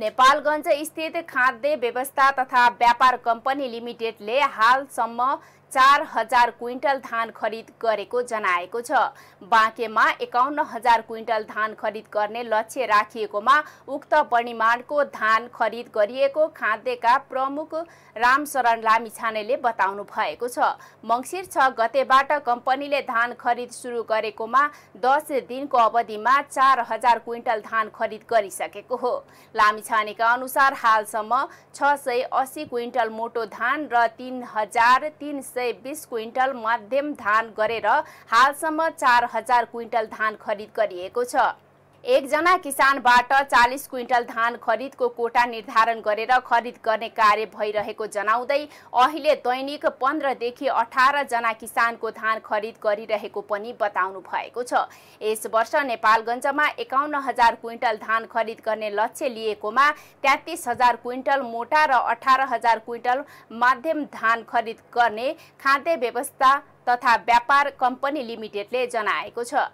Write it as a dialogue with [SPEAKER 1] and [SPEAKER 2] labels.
[SPEAKER 1] नेपालगञ्ज स्थित खाद्य व्यवस्था तथा व्यापार कम्पनी लिमिटेडले हालसम्म चार हजार क्विन्टल धान खरिद गरेको जनाएको छ बाँकेमा एकाउन्न हजार क्विन्टल धान खरिद गर्ने लक्ष्य राखिएकोमा उक्त परिमाणको धान खरिद गरिएको खाद्यका प्रमुख रामशरण लामिछानेले बताउनु भएको छ मङ्सिर छ गतेबाट कम्पनीले धान खरिद सुरु गरेकोमा दस दिनको अवधिमा चार हजार क्विन्टल धान खरिद गरिसकेको हो लामिछानेका अनुसार हालसम्म छ सय अस्सी क्विन्टल मोटो धान र तिन हजार तिन सय सय बिस क्विन्टल मध्यम धान गरेर हालसम्म चार हजार क्विन्टल धान खरिद गरिएको छ एकजना किसानबाट चालिस क्विन्टल धान खरिदको कोटा निर्धारण गरेर खरिद गर्ने कार्य भइरहेको जनाउँदै अहिले दैनिक पन्ध्रदेखि अठारजना किसानको धान खरिद गरिरहेको पनि बताउनु भएको छ यस वर्ष नेपालगञ्जमा एकाउन्न हजार क्विन्टल धान खरिद गर्ने लक्ष्य लिएकोमा तेत्तिस हजार क्विन्टल मोटा र अठार हजार क्विन्टल माध्यम धान खरिद गर्ने खाद्य व्यवस्था तथा व्यापार कम्पनी लिमिटेडले जनाएको छ